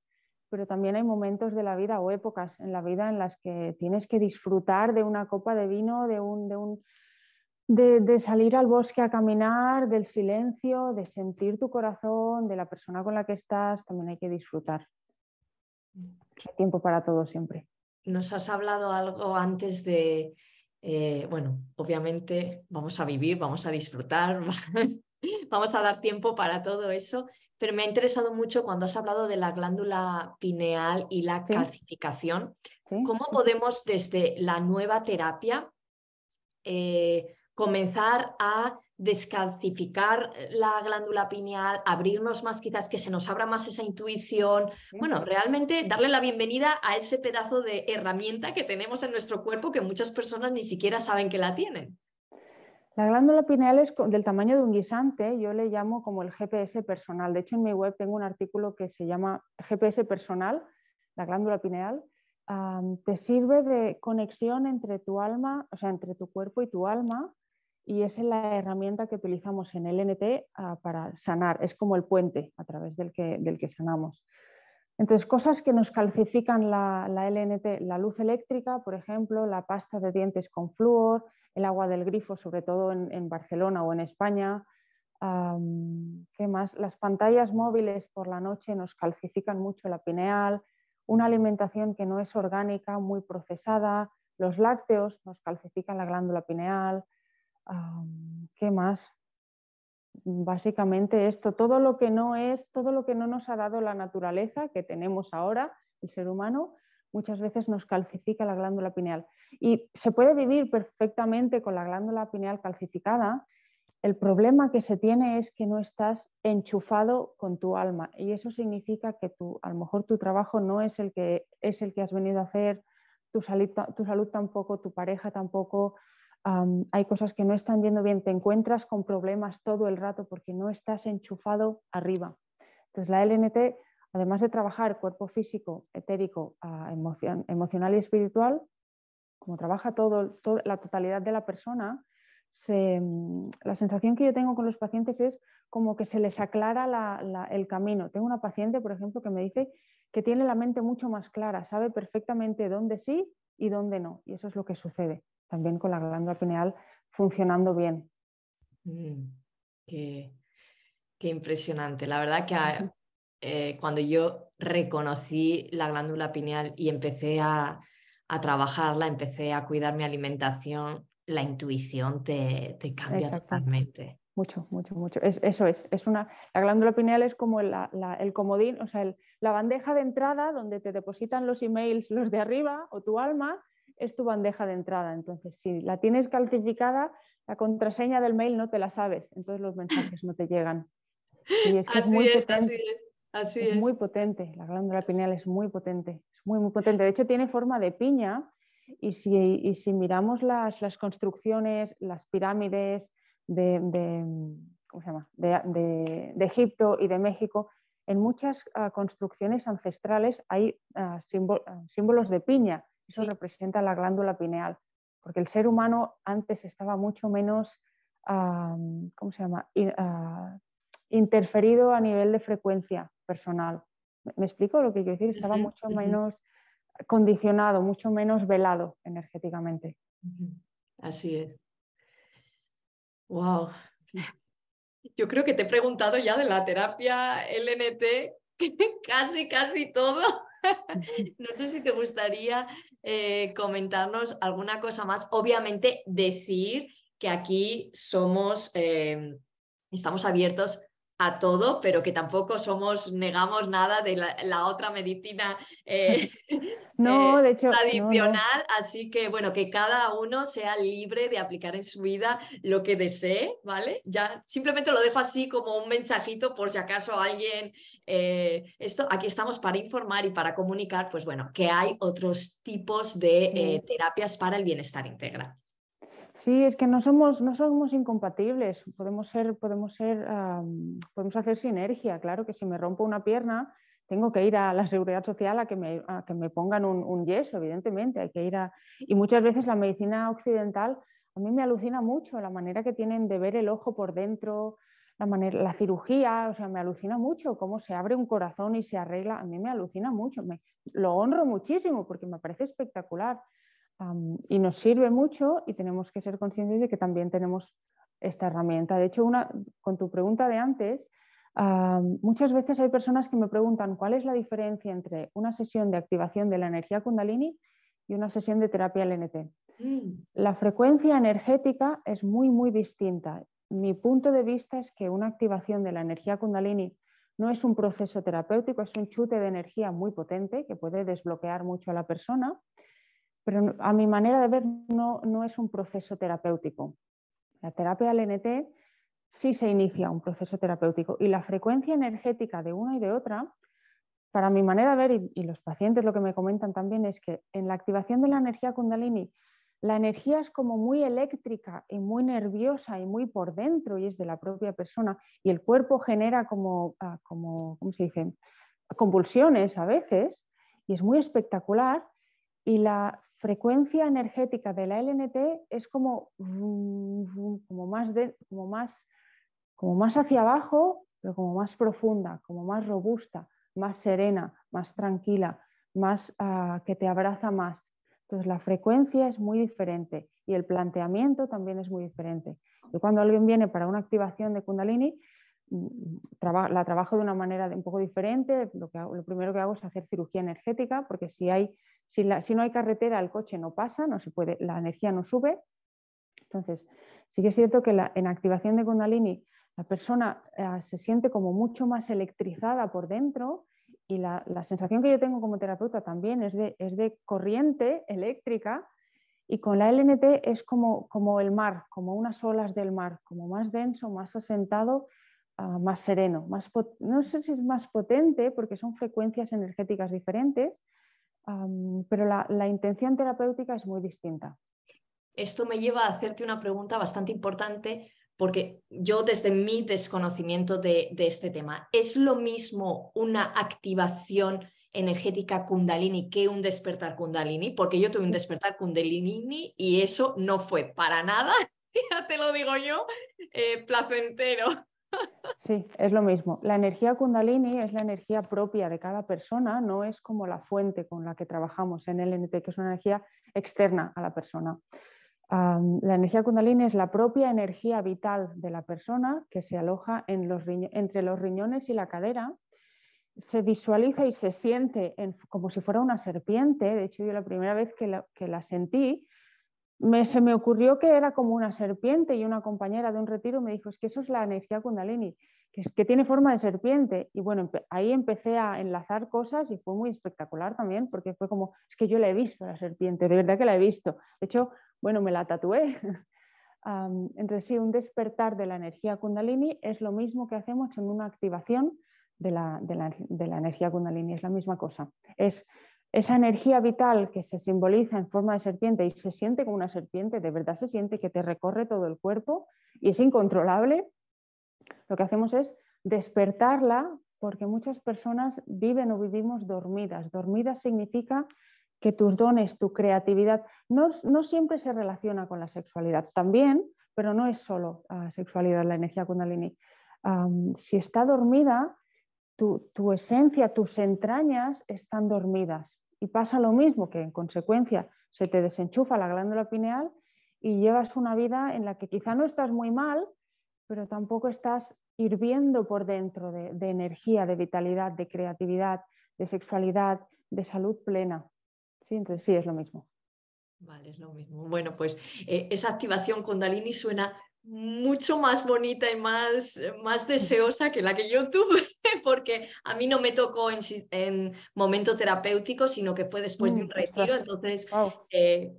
pero también hay momentos de la vida o épocas en la vida en las que tienes que disfrutar de una copa de vino, de un, de un de, salir al bosque a caminar, del silencio, de sentir tu corazón, de la persona con la que estás, también hay que disfrutar. Mm. Hay tiempo para todo siempre. Nos has hablado algo antes de, eh, bueno, obviamente vamos a vivir, vamos a disfrutar, vamos a dar tiempo para todo eso, pero me ha interesado mucho cuando has hablado de la glándula pineal y la calcificación. ¿Cómo podemos desde la nueva terapia eh, comenzar a descalcificar la glándula pineal, abrirnos más quizás, que se nos abra más esa intuición. Bueno, realmente darle la bienvenida a ese pedazo de herramienta que tenemos en nuestro cuerpo que muchas personas ni siquiera saben que la tienen. La glándula pineal es del tamaño de un guisante, yo le llamo como el GPS personal. De hecho, en mi web tengo un artículo que se llama GPS personal, la glándula pineal, te sirve de conexión entre tu alma, o sea, entre tu cuerpo y tu alma, y es la herramienta que utilizamos en el NT ah, para sanar. Es como el puente a través del que, sanamos. Entonces, cosas que nos calcifican la, LNT, la luz eléctrica, por ejemplo, la pasta de dientes con flúor, el agua del grifo, sobre todo en, Barcelona o en España. ¿Qué más? Las pantallas móviles por la noche nos calcifican mucho la pineal, una alimentación que no es orgánica, muy procesada, los lácteos nos calcifican la glándula pineal, ¿Qué más? Básicamente esto, todo lo que no es, todo lo que no nos ha dado la naturaleza que tenemos ahora, el ser humano, muchas veces nos calcifica la glándula pineal. Y se puede vivir perfectamente con la glándula pineal calcificada. El problema que se tiene es que no estás enchufado con tu alma y eso significa que tú, a lo mejor tu trabajo no es el que, es el que has venido a hacer, tu tu salud tampoco, tu pareja tampoco, hay cosas que no están yendo bien, te encuentras con problemas todo el rato porque no estás enchufado arriba. Entonces la LNT, además de trabajar cuerpo físico, etérico, ah, emocional y espiritual, como trabaja todo, la totalidad de la persona, mm, la sensación que yo tengo con los pacientes es como que se les aclara el camino. Tengo una paciente, por ejemplo, que me dice que tiene la mente mucho más clara, sabe perfectamente dónde sí y dónde no, y eso es lo que sucede también con la glándula pineal funcionando bien. Mm, qué, impresionante. La verdad que eh, cuando yo reconocí la glándula pineal y empecé a, a, trabajarla, empecé a cuidar mi alimentación, la intuición te, cambia totalmente. Mucho, mucho, mucho. eso es. es una, la glándula pineal es como la, el comodín, o sea, la bandeja de entrada donde te depositan los emails los de arriba o tu alma es tu bandeja de entrada. Entonces, si la tienes calcificada, la contraseña del mail no te la sabes, entonces los mensajes no te llegan. es es, muy así es, muy potente, la glándula pineal es muy potente, es muy, muy potente. De hecho, tiene forma de piña y si, si miramos las, construcciones, las pirámides de, Egipto y de México, en muchas ah, construcciones ancestrales hay ah, ah, símbolos de piña eso representa la glándula pineal, porque el ser humano antes estaba mucho menos, ¿cómo se llama?, ah, interferido a nivel de frecuencia personal. ¿Me explico lo que quiero decir? Estaba mucho menos condicionado, mucho menos velado energéticamente. Así es. Wow. Yo creo que te he preguntado ya de la terapia LNT casi, casi todo no sé si te gustaría eh, comentarnos alguna cosa más. Obviamente decir que aquí somos, eh, estamos abiertos a todo, pero que tampoco somos, negamos nada de la, otra medicina eh, eh, no, de hecho, tradicional. Así que, bueno, que cada uno sea libre de aplicar en su vida lo que desee, ¿vale? Ya simplemente lo dejo así como un mensajito por si acaso alguien, eh, esto, aquí estamos para informar y para comunicar, pues bueno, que hay otros tipos de terapias para el bienestar integral. Sí, es que no somos, no somos incompatibles, podemos, ser, podemos, ser, podemos hacer sinergia. Claro que si me rompo una pierna, tengo que ir a la seguridad social a que me, a que me pongan un, un, yeso, evidentemente. Hay que ir a... Y muchas veces la medicina occidental a mí me alucina mucho la manera que tienen de ver el ojo por dentro, la, manera, la cirugía, o sea, me alucina mucho cómo se abre un corazón y se arregla. A mí me alucina mucho, lo honro muchísimo porque me parece espectacular y nos sirve mucho y tenemos que ser conscientes de que también tenemos esta herramienta. De hecho, una, con tu pregunta de antes, muchas veces hay personas que me preguntan cuál es la diferencia entre una sesión de activación de la energía kundalini y una sesión de terapia LNT. Mm. La frecuencia energética es muy, muy distinta. Mi punto de vista es que una activación de la energía kundalini no es un proceso terapéutico, es un chute de energía muy potente que puede desbloquear mucho a la persona pero a mi manera de ver no, es un proceso terapéutico. La terapia LNT sí se inicia un proceso terapéutico y la frecuencia energética de una y de otra, para mi manera de ver, y, los pacientes lo que me comentan también es que en la activación de la energía kundalini, la energía es como muy eléctrica y muy nerviosa y muy por dentro y es de la propia persona y el cuerpo genera como, ah, como ¿cómo se dice? convulsiones a veces y es muy espectacular y la frecuencia energética de la LNT es como, como, más, de, como, más, como más hacia abajo, pero como más profunda, como más robusta, más serena, más tranquila, más ah, que te abraza más. Entonces la frecuencia es muy diferente y el planteamiento también es muy diferente. Yo cuando alguien viene para una activación de Kundalini, mm, la trabajo de una manera un poco diferente. Lo, lo primero que hago es hacer cirugía energética, porque si hay si, si no hay carretera, el coche no pasa, no se puede, la energía no sube. Entonces, sí que es cierto que en activación de Kundalini la persona eh, se siente como mucho más electrizada por dentro y la, la sensación que yo tengo como terapeuta también es de, es de, corriente eléctrica y con la LNT es como, como el mar, como unas olas del mar, como más denso, más asentado, ah, más sereno, más no sé si es más potente porque son frecuencias energéticas diferentes, pero la, intención terapéutica es muy distinta. Esto me lleva a hacerte una pregunta bastante importante porque yo desde mi desconocimiento de, este tema, ¿es lo mismo una activación energética kundalini que un despertar kundalini? Porque yo tuve un despertar kundalini y eso no fue para nada, ya te lo digo yo, eh, placentero. Sí, es lo mismo. La energía kundalini es la energía propia de cada persona, no es como la fuente con la que trabajamos en el NT, que es una energía externa a la persona. la energía kundalini es la propia energía vital de la persona que se aloja entre los riñones y la cadera. Se visualiza y se siente como si fuera una serpiente. De hecho, yo la primera vez que la sentí, se me ocurrió que era como una serpiente y una compañera de un retiro me dijo, es que eso es la energía kundalini, que, tiene forma de serpiente. Y bueno, ahí empecé a enlazar cosas y fue muy espectacular también, porque fue como, es que yo la he visto, la serpiente, de verdad que la he visto. De hecho, bueno, me la tatué. entonces, sí, un despertar de la energía kundalini es lo mismo que hacemos en una activación de la, de la energía kundalini, es la misma cosa. Es esa energía vital que se simboliza en forma de serpiente y se siente como una serpiente, de verdad se siente que te recorre todo el cuerpo y es incontrolable, lo que hacemos es despertarla porque muchas personas viven o vivimos dormidas. dormida significa que tus dones, tu creatividad, no, siempre se relaciona con la sexualidad, también, pero no es solo la ah, sexualidad, la energía kundalini. si está dormida, tu, esencia, tus entrañas están dormidas. Y pasa lo mismo, que en consecuencia se te desenchufa la glándula pineal y llevas una vida en la que quizá no estás muy mal, pero tampoco estás hirviendo por dentro de, energía, de vitalidad, de creatividad, de sexualidad, de salud plena. Sí, entonces sí, es lo mismo. Vale, es lo mismo. Bueno, pues eh, esa activación con Kundalini suena mucho más bonita y más, eh, más deseosa que la que yo tuve, porque a mí no me tocó en, momento terapéutico, sino que fue después de mm, un retiro. Entonces, eh,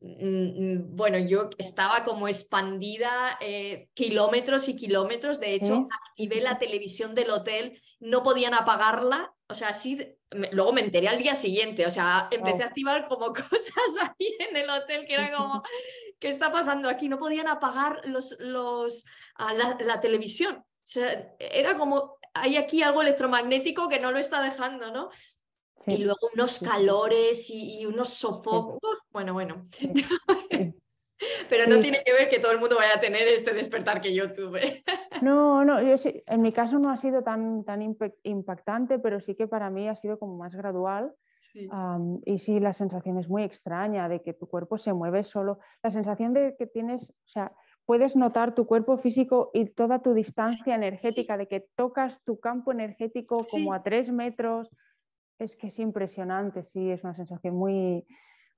mm, mm, bueno, yo estaba como expandida eh, kilómetros y kilómetros. De hecho, activé la televisión del hotel, no podían apagarla. O sea, así luego me enteré al día siguiente, o sea, empecé a activar como cosas ahí en el hotel que era como, ¿qué está pasando aquí? No podían apagar los, los, ah, la, televisión. era como, hay aquí algo electromagnético que no lo está dejando, ¿no? Y luego unos calores y, unos sofocos. Bueno, bueno. Pero no tiene que ver que todo el mundo vaya a tener este despertar que yo tuve. No, no, en mi caso no ha sido tan, tan impactante, pero sí que para mí ha sido como más gradual y sí, la sensación es muy extraña de que tu cuerpo se mueve solo, la sensación de que tienes, o sea, puedes notar tu cuerpo físico y toda tu distancia energética, de que tocas tu campo energético como a tres metros, es que es impresionante, sí, es una sensación muy,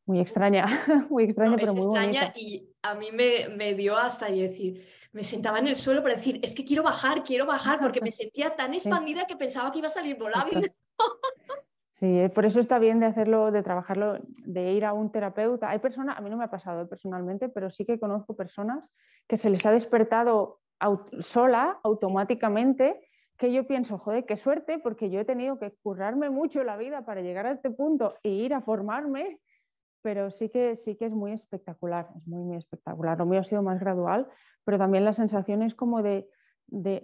muy extraña, muy extraña, es muy extraña Y a mí me, dio hasta y decir, me sentaba en el suelo para decir, es que quiero bajar, quiero bajar, porque me sentía tan expandida que pensaba que iba a salir volando. Sí, eh, por eso está bien de hacerlo, de trabajarlo, de ir a un terapeuta. Hay personas, a mí no me ha pasado eh, personalmente, pero sí que conozco personas que se les ha despertado sola, automáticamente, que yo pienso, joder, qué suerte, porque yo he tenido que currarme mucho la vida para llegar a este punto e ir a formarme, pero sí que, sí que es muy espectacular, es muy, muy espectacular. Lo mío ha sido más gradual, pero también la sensación es como de,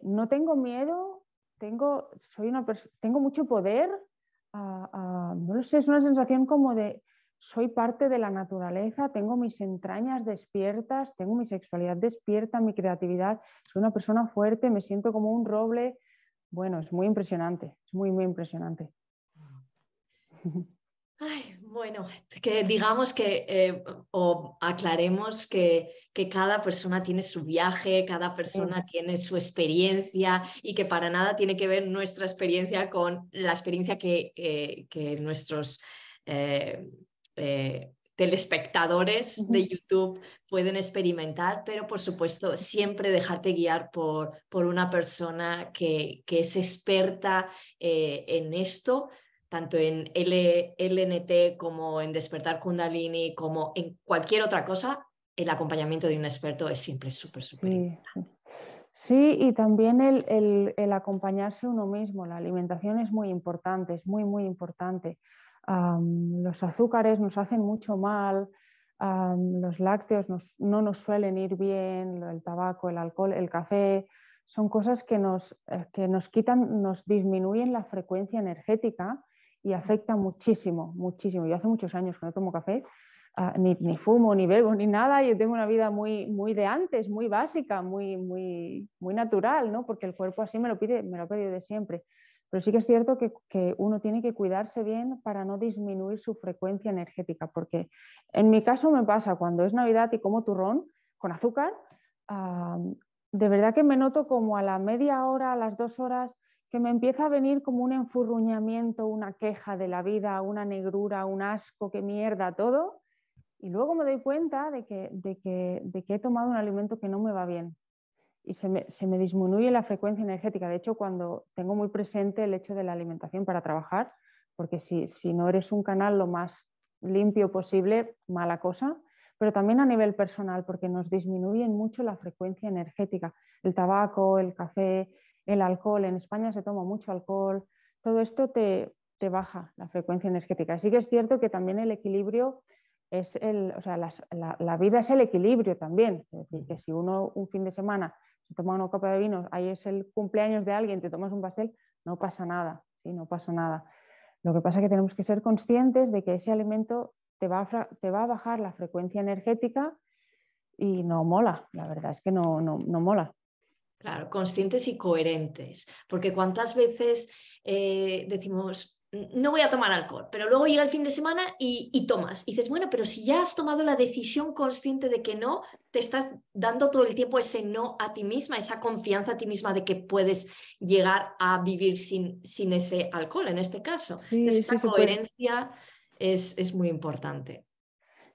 no tengo miedo, tengo, soy una tengo mucho poder no lo sé, es una sensación como de soy parte de la naturaleza, tengo mis entrañas despiertas, tengo mi sexualidad despierta, mi creatividad, soy una persona fuerte, me siento como un roble. Bueno, es muy impresionante, es muy, muy impresionante. bueno, que digamos que eh, o aclaremos que, que, cada persona tiene su viaje, cada persona tiene su experiencia y que para nada tiene que ver nuestra experiencia con la experiencia que, eh, que nuestros eh, telespectadores de YouTube pueden experimentar, pero por supuesto siempre dejarte guiar por, por una persona que, que es experta en esto tanto en LNT como en despertar kundalini, como en cualquier otra cosa, el acompañamiento de un experto es siempre súper, súper importante. Sí, y también el, acompañarse uno mismo. La alimentación es muy importante, es muy, muy importante. los azúcares nos hacen mucho mal, los lácteos no nos suelen ir bien, el tabaco, el alcohol, el café, son cosas que eh, que nos quitan, nos disminuyen la frecuencia energética y afecta muchísimo, muchísimo. Yo hace muchos años que no tomo café, ah, ni, fumo, ni bebo, ni nada. Yo tengo una vida muy, muy de antes, muy básica, muy, muy, natural, ¿no? porque el cuerpo así me lo pide, me lo ha pedido de siempre. Pero sí que es cierto que, uno tiene que cuidarse bien para no disminuir su frecuencia energética, porque en mi caso me pasa cuando es Navidad y como turrón con azúcar, ah, de verdad que me noto como a la media hora, a las dos horas, que me empieza a venir como un enfurruñamiento, una queja de la vida, una negrura, un asco, que mierda, todo. Y luego me doy cuenta de que, he tomado un alimento que no me va bien y se me, disminuye la frecuencia energética. De hecho, cuando tengo muy presente el hecho de la alimentación para trabajar, porque si, si no eres un canal lo más limpio posible, mala cosa, pero también a nivel personal, porque nos disminuyen mucho la frecuencia energética. El tabaco, el café, el alcohol, en España se toma mucho alcohol, todo esto te, baja la frecuencia energética. Así que es cierto que también el equilibrio es el, o sea, la, vida es el equilibrio también. Es decir, que si uno un fin de semana se toma una copa de vino, ahí es el cumpleaños de alguien, te tomas un pastel, no pasa nada, no pasa nada. Lo que pasa es que tenemos que ser conscientes de que ese alimento te va a, te va a bajar la frecuencia energética y no mola, la verdad es que no, no mola. Claro, conscientes y coherentes, porque cuántas veces eh, decimos, no voy a tomar alcohol, pero luego llega el fin de semana y, tomas. Y dices, bueno, pero si ya has tomado la decisión consciente de que no, te estás dando todo el tiempo ese no a ti misma, esa confianza a ti misma de que puedes llegar a vivir sin, sin ese alcohol en este caso. Esa coherencia es, es, muy importante.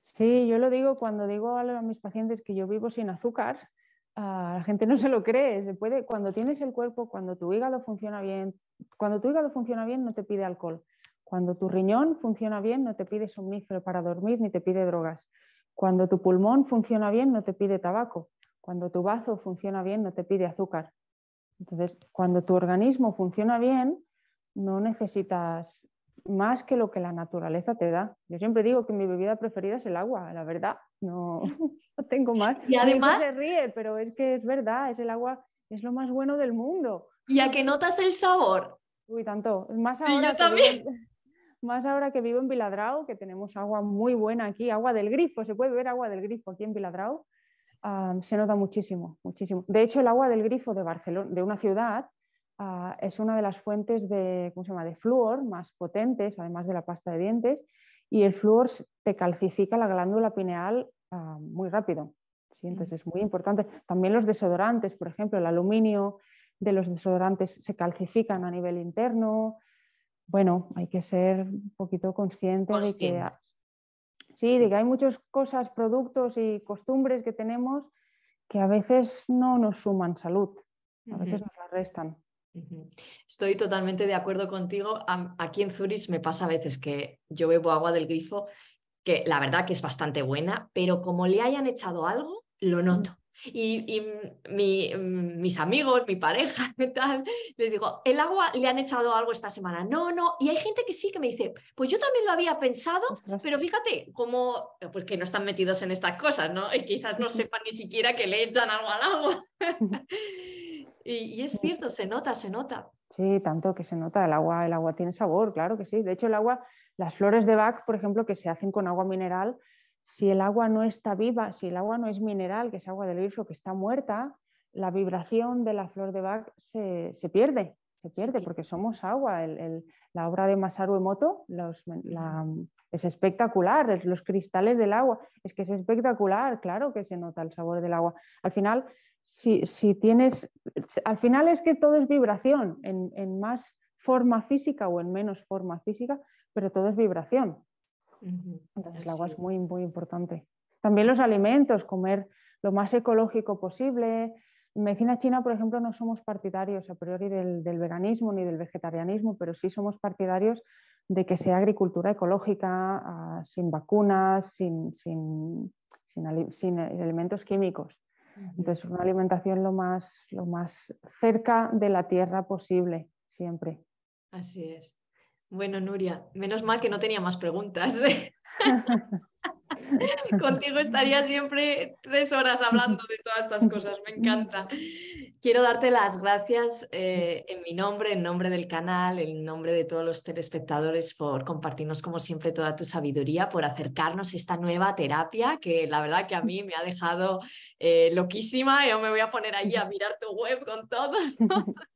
Sí, yo lo digo cuando digo a mis pacientes que yo vivo sin azúcar, Ah, la gente no se lo cree, se puede, cuando tienes el cuerpo, cuando tu hígado funciona bien, cuando tu hígado funciona bien no te pide alcohol, cuando tu riñón funciona bien no te pide somnífero para dormir ni te pide drogas, cuando tu pulmón funciona bien no te pide tabaco, cuando tu bazo funciona bien no te pide azúcar. Entonces, cuando tu organismo funciona bien, no necesitas más que lo que la naturaleza te da. Yo siempre digo que mi bebida preferida es el agua, la verdad. No, no tengo más. Y además... Se ríe, pero es que es verdad, es el agua, es lo más bueno del mundo. Y a que notas el sabor. Uy, tanto. Más ahora también. más ahora que vivo en Viladrau, que tenemos agua muy buena aquí, agua del grifo, se puede beber agua del grifo aquí en Viladrau. Ah, se nota muchísimo, muchísimo. De hecho, el agua del grifo de Barcelona, de una ciudad, ah, es una de las fuentes de, ¿cómo se llama? de flúor más potentes, además de la pasta de dientes, y el flúor te calcifica la glándula pineal Ah, muy rápido. ¿sí? Entonces es muy importante. También los desodorantes, por ejemplo, el aluminio de los desodorantes se calcifican a nivel interno. Bueno, hay que ser un poquito consciente, de que... Sí, de que hay muchas cosas, productos y costumbres que tenemos que a veces no nos suman salud, a veces nos la restan. Estoy totalmente de acuerdo contigo. Aquí en Zurich me pasa a veces que yo bebo agua del grifo que la verdad que es bastante buena, pero como le hayan echado algo, lo noto. Y, mm, mis amigos, mi pareja, tal, les digo, el agua le han echado algo esta semana. No, no. Y hay gente que sí que me dice, pues yo también lo había pensado, pero fíjate cómo, pues que no están metidos en estas cosas, ¿no? Y quizás no sepan ni siquiera que le echan algo al agua. y es cierto, se nota, se nota. Sí, tanto que se nota el agua, el agua tiene sabor, claro que sí. De hecho, el agua, las flores de Bach, por ejemplo, que se hacen con agua mineral, si el agua no está viva, si el agua no es mineral, que es agua del grifo, que está muerta, la vibración de la flor de Bach se, pierde, se pierde porque somos agua. la obra de Masaru Emoto es espectacular, los cristales del agua, es que es espectacular, claro que se nota el sabor del agua. Al final, si, tienes, al final es que todo es vibración, en, más forma física o en menos forma física, pero todo es vibración. Entonces el agua es muy, muy importante. También los alimentos, comer lo más ecológico posible. En medicina china, por ejemplo, no somos partidarios a priori del, veganismo ni del vegetarianismo, pero sí somos partidarios de que sea agricultura ecológica, ah, sin vacunas, sin, sin elementos químicos. Entonces, una alimentación lo más, lo más cerca de la tierra posible, siempre. Así es. Bueno, Nuria, menos mal que no tenía más preguntas. Contigo estaría siempre tres horas hablando de todas estas cosas, me encanta. Quiero darte las gracias eh, en mi nombre, en nombre del canal, en nombre de todos los telespectadores por compartirnos como siempre toda tu sabiduría, por acercarnos a esta nueva terapia que la verdad que a mí me ha dejado eh, loquísima. Yo me voy a poner ahí a mirar tu web con todo.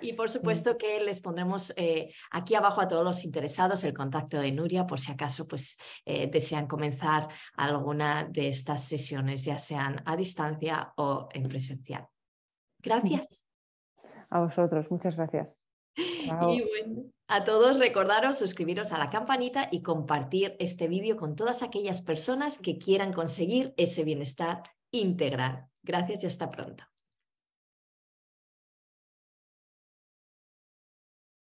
Y por mm. supuesto que les pondremos eh, aquí abajo a todos los interesados el contacto de Nuria por si acaso pues, eh, desean comenzar alguna de estas sesiones, ya sean a distancia o en presencial. Gracias. A vosotros, muchas gracias. Y bueno, a todos recordaros suscribiros a la campanita y compartir este vídeo con todas aquellas personas que quieran conseguir ese bienestar integral. Gracias y hasta pronto.